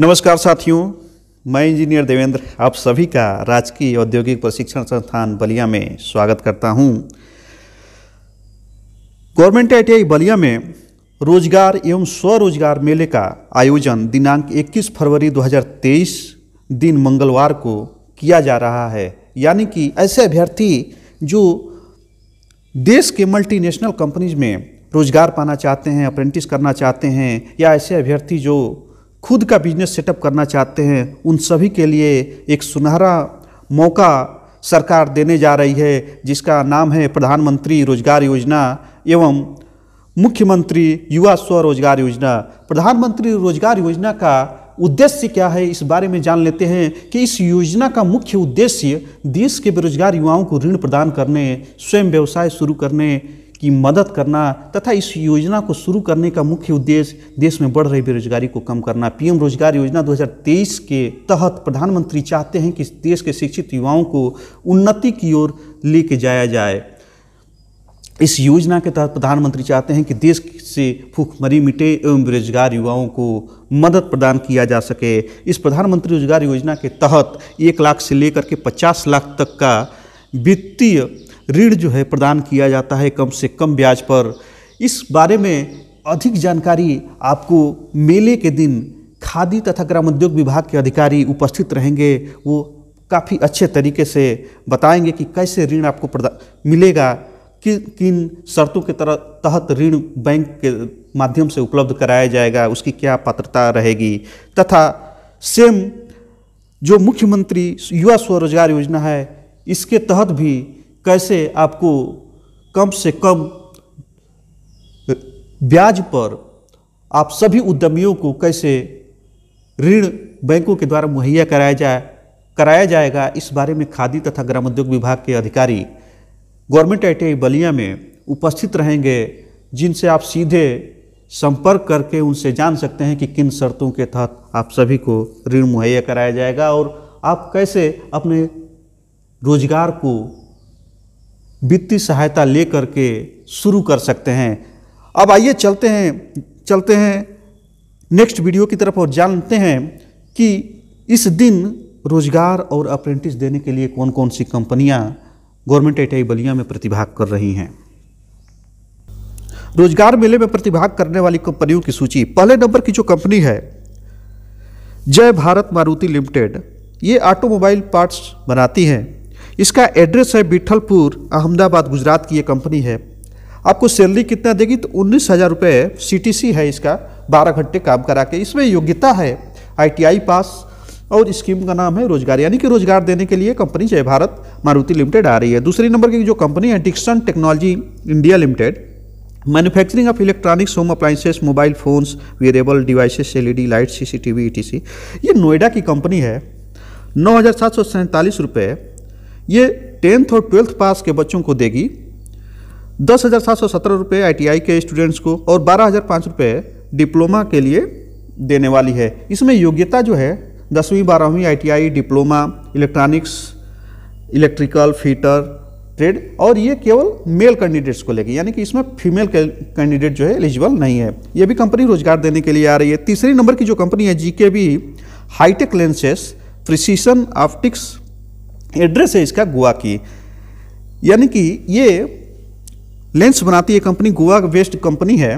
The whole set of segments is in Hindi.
नमस्कार साथियों मैं इंजीनियर देवेंद्र आप सभी का राजकीय औद्योगिक प्रशिक्षण संस्थान बलिया में स्वागत करता हूं। गवर्नमेंट आईटीआई बलिया में रोजगार एवं स्वरोजगार मेले का आयोजन दिनांक 21 फरवरी 2023 दिन मंगलवार को किया जा रहा है यानी कि ऐसे अभ्यर्थी जो देश के मल्टीनेशनल कंपनीज में रोजगार पाना चाहते हैं अप्रेंटिस करना चाहते हैं या ऐसे अभ्यर्थी जो खुद का बिजनेस सेटअप करना चाहते हैं उन सभी के लिए एक सुनहरा मौका सरकार देने जा रही है जिसका नाम है प्रधानमंत्री रोजगार योजना एवं मुख्यमंत्री युवा स्वरोजगार योजना प्रधानमंत्री रोजगार योजना का उद्देश्य क्या है इस बारे में जान लेते हैं कि इस योजना का मुख्य उद्देश्य देश के बेरोजगार युवाओं को ऋण प्रदान करने स्वयं व्यवसाय शुरू करने की मदद करना तथा इस योजना को शुरू करने का मुख्य उद्देश्य देश में बढ़ रही बेरोजगारी को कम करना पीएम रोजगार योजना 2023 के तहत प्रधानमंत्री चाहते हैं कि देश के शिक्षित युवाओं को उन्नति की ओर लेके जाया जाए इस योजना के तहत प्रधानमंत्री चाहते हैं कि देश से भूखमरी मिटे एवं बेरोजगार युवाओं को मदद प्रदान किया जा सके इस प्रधानमंत्री रोजगार योजना के तहत एक लाख से लेकर के पचास लाख तक का वित्तीय ऋण जो है प्रदान किया जाता है कम से कम ब्याज पर इस बारे में अधिक जानकारी आपको मेले के दिन खादी तथा ग्रामोद्योग विभाग के अधिकारी उपस्थित रहेंगे वो काफ़ी अच्छे तरीके से बताएंगे कि कैसे ऋण आपको प्रदान मिलेगा कि किन शर्तों के तरह तहत ऋण बैंक के माध्यम से उपलब्ध कराया जाएगा उसकी क्या पात्रता रहेगी तथा सेम जो मुख्यमंत्री युवा स्वरोजगार योजना है इसके तहत भी कैसे आपको कम से कम ब्याज पर आप सभी उद्यमियों को कैसे ऋण बैंकों के द्वारा मुहैया कराया जाए कराया जाएगा इस बारे में खादी तथा ग्रामोद्योग विभाग के अधिकारी गवर्नमेंट आई बलिया में उपस्थित रहेंगे जिनसे आप सीधे संपर्क करके उनसे जान सकते हैं कि किन शर्तों के तहत आप सभी को ऋण मुहैया कराया जाएगा और आप कैसे अपने रोजगार को वित्तीय सहायता ले के शुरू कर सकते हैं अब आइए चलते हैं चलते हैं नेक्स्ट वीडियो की तरफ और जानते हैं कि इस दिन रोजगार और अप्रेंटिस देने के लिए कौन कौन सी कंपनियां गवर्नमेंट आई बलिया में प्रतिभाग कर रही हैं रोजगार मेले में प्रतिभाग करने वाली कंपनियों की सूची पहले नंबर की जो कंपनी है जय भारत मारुति लिमिटेड ये ऑटोमोबाइल पार्ट्स बनाती है इसका एड्रेस है बिठलपुर अहमदाबाद गुजरात की ये कंपनी है आपको सैलरी कितना देगी तो उन्नीस हज़ार रुपये सी है इसका बारह घंटे काम करा के इसमें योग्यता है आई पास और स्कीम का नाम है रोजगार यानी कि रोजगार देने के लिए कंपनी जय भारत मारुति लिमिटेड आ रही है दूसरी नंबर की जो कंपनी है Dixon technology India limited manufacturing of electronics home appliances mobile phones variable devices LED light CCTV ETC ये नोएडा की कंपनी है नौ हज़ार सात सौ सैंतालीस रुपये ये टेंथ और ट्वेल्थ पास के बच्चों को देगी दस हज़ार सात सौ सत्रह रुपये आई के स्टूडेंट्स को और बारह हज़ार पाँच रुपये डिप्लोमा के लिए देने वाली है इसमें योग्यता जो है दसवीं बारहवीं ITI diploma electronics electrical fitter trade और ये केवल मेल कैंडिडेट्स को लेगी यानी कि इसमें फीमेल कैंडिडेट जो है एलिजिबल नहीं है ये भी कंपनी रोजगार देने के लिए आ रही है तीसरे नंबर की जो कंपनी है G K B hi tech lenses precision optics address है इसका गोवा की यानी कि ये लेंस बनाती है कंपनी गोवा वेस्ट कंपनी है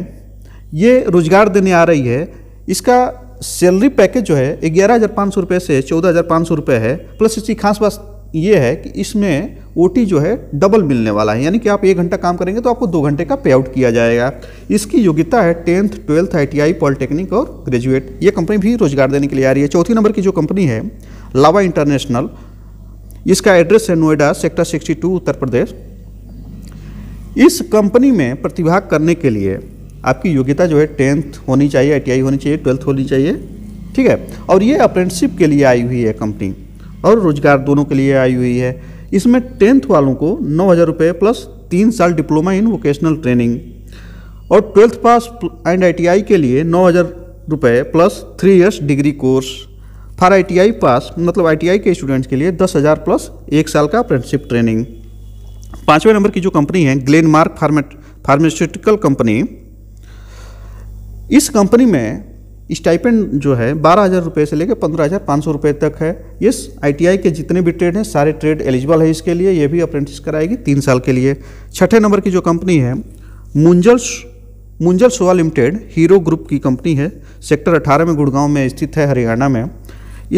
ये रोजगार देने आ रही है इसका सैलरी पैकेज जो है ग्यारह हज़ार पाँच सौ रुपये से चौदह हज़ार पाँच सौ रुपये है प्लस इसकी खास बात ये है कि इसमें ओटी जो है डबल मिलने वाला है यानी कि आप एक घंटा काम करेंगे तो आपको दो घंटे का पे आउट किया जाएगा इसकी योग्यता है टेंथ ट्वेल्थ आई पॉलिटेक्निक और ग्रेजुएट ये कंपनी भी रोजगार देने के लिए आ रही है चौथी नंबर की जो कंपनी है लावा इंटरनेशनल इसका एड्रेस है नोएडा सेक्टर 62 उत्तर प्रदेश इस कंपनी में प्रतिभाग करने के लिए आपकी योग्यता जो है टेंथ होनी चाहिए आई होनी चाहिए ट्वेल्थ होनी चाहिए ठीक है और ये अप्रेंटिसिप के लिए आई हुई है कंपनी और रोजगार दोनों के लिए आई हुई है इसमें टेंथ वालों को नौ हज़ार रुपये प्लस तीन साल डिप्लोमा इन वोकेशनल ट्रेनिंग और ट्वेल्थ पास एंड आईटीआई के लिए नौ हज़ार रुपये plus three years degree course for I pass मतलब आई के स्टूडेंट्स के लिए दस हज़ार प्लस एक साल का अप्रेंटिसिप ट्रेनिंग पाँचवें नंबर की जो कंपनी है ग्लेनमार्क फार्मेट फार्मास्यूटिकल कंपनी इस कंपनी में स्टाइपेंड जो है बारह हज़ार रुपये से लेकर पंद्रह हज़ार पाँच सौ रुपये तक है इस आईटीआई के जितने भी ट्रेड हैं सारे ट्रेड एलिजिबल है इसके लिए ये भी अप्रेंटिस कराएगी तीन साल के लिए छठे नंबर की जो कंपनी है Munjal Munjal Showa limited Hero group की कंपनी है सेक्टर अठारह में गुड़गांव में स्थित है हरियाणा में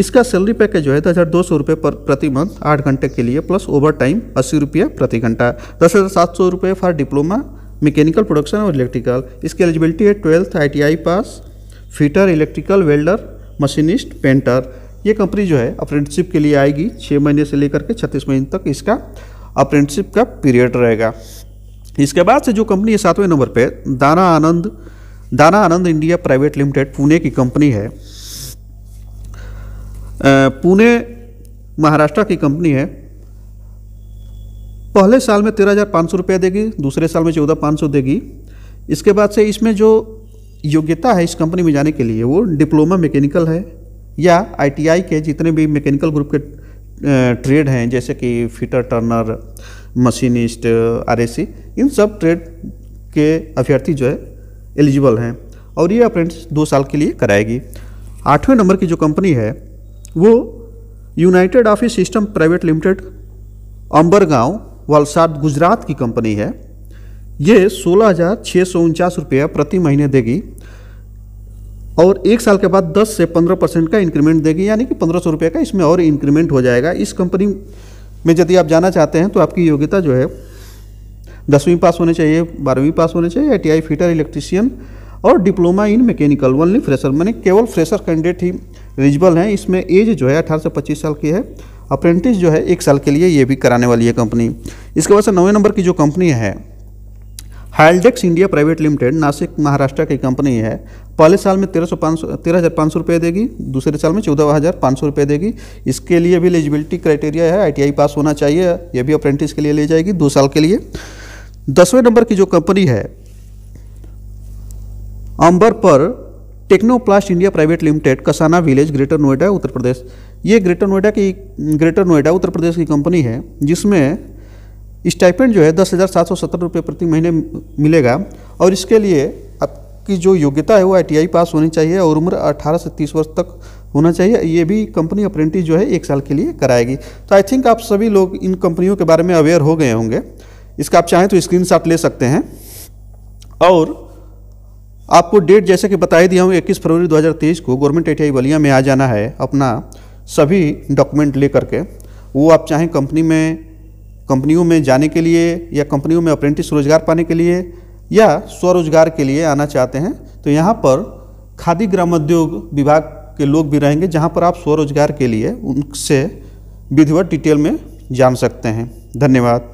इसका सैलरी पैकेज जो है दस हज़ार दो सौ रुपये पर प्रति मंथ आठ घंटे के लिए प्लस ओवर टाइम अस्सी रुपये प्रति घंटा दस हज़ार सात सौ रुपये फॉर डिप्लोमा मैकेनिकल प्रोडक्शन और इलेक्ट्रिकल इसकी एलिजिबिलिटी है twelfth I pass fitter electrical welder machinist painter ये कंपनी जो है अप्रेंटिसिप के लिए आएगी छः महीने से लेकर के छत्तीस महीने तक इसका अप्रेंटिसिप का पीरियड रहेगा इसके बाद से जो कंपनी है सातवें नंबर पे Dana Anand Dana Anand India private limited Pune की कंपनी है पुणे महाराष्ट्र की कंपनी है पहले साल में तेरह हज़ार पाँच सौ रुपया देगी दूसरे साल में चौदह पाँच सौ देगी इसके बाद से इसमें जो योग्यता है इस कंपनी में जाने के लिए वो डिप्लोमा मैकेनिकल है या आईटीआई के जितने भी मैकेनिकल ग्रुप के ट्रेड हैं जैसे कि फिटर टर्नर मशीनिस्ट आरएसी इन सब ट्रेड के अभ्यर्थी जो है एलिजिबल हैं और ये अप्रेंटिस दो साल के लिए कराएगी आठवें नंबर की जो कंपनी है वो united office system private limited Ambargaon Valsad Gujarat की कंपनी है ये सोलह हज़ार छः सौ उनचास रुपया प्रति महीने देगी और एक साल के बाद 10 से 15 परसेंट का इंक्रीमेंट देगी यानी कि पंद्रह सौ रुपये का इसमें और इंक्रीमेंट हो जाएगा इस कंपनी में यदि आप जाना चाहते हैं तो आपकी योग्यता जो है दसवीं पास होने चाहिए बारहवीं पास होने चाहिए आई फिटर इलेक्ट्रीशियन और diploma in mechanical only fresher मैंने केवल फ्रेशर कैंडिडेट ही एलिजिबल हैं इसमें एज जो है अठारह से पच्चीस साल की है अप्रेंटिस जो है एक साल के लिए ये भी कराने वाली है कंपनी इसके बाद से नौवें नंबर की जो कंपनी है हाइलडेक्स India private limited Nashik Maharashtra की कंपनी है पहले साल में तेरह सौ पाँच सौ तेरह हज़ार पाँच सौ रुपये देगी दूसरे साल में चौदह हज़ार पाँच सौ रुपये देगी इसके लिए भी एलिजिबिलिटी क्राइटेरिया है आईटीआई पास होना चाहिए यह भी अप्रेंटिस के लिए ले जाएगी दो साल के लिए दसवें नंबर की जो कंपनी है अंबर पर Technoplast India private limited Kasana village greater Noida Uttar Pradesh ये ग्रेटर नोएडा की ग्रेटर नोएडा उत्तर प्रदेश की कंपनी है जिसमें स्टाइपेंट जो है दस हज़ार सात सौ सत्तर रुपये प्रति महीने मिलेगा और इसके लिए आपकी जो योग्यता है वो आई पास होनी चाहिए और उम्र अठारह से तीस वर्ष तक होना चाहिए ये भी कंपनी अप्रेंटिस जो है एक साल के लिए कराएगी तो आई थिंक आप सभी लोग इन कंपनियों के बारे में अवेयर हो गए होंगे इसका आप चाहें तो स्क्रीन ले सकते हैं और आपको डेट जैसे कि बताई दिया हूँ इक्कीस फरवरी 2023 को गवर्नमेंट ए टी बलिया में आ जाना है अपना सभी डॉक्यूमेंट ले करके वो आप चाहें कंपनी में कंपनियों में जाने के लिए या कंपनियों में अप्रेंटिस रोजगार पाने के लिए या स्वरोजगार के लिए आना चाहते हैं तो यहाँ पर खादी ग्रामोद्योग विभाग के लोग भी रहेंगे जहाँ पर आप स्वरोजगार के लिए उनसे विधिवत डिटेल में जान सकते हैं धन्यवाद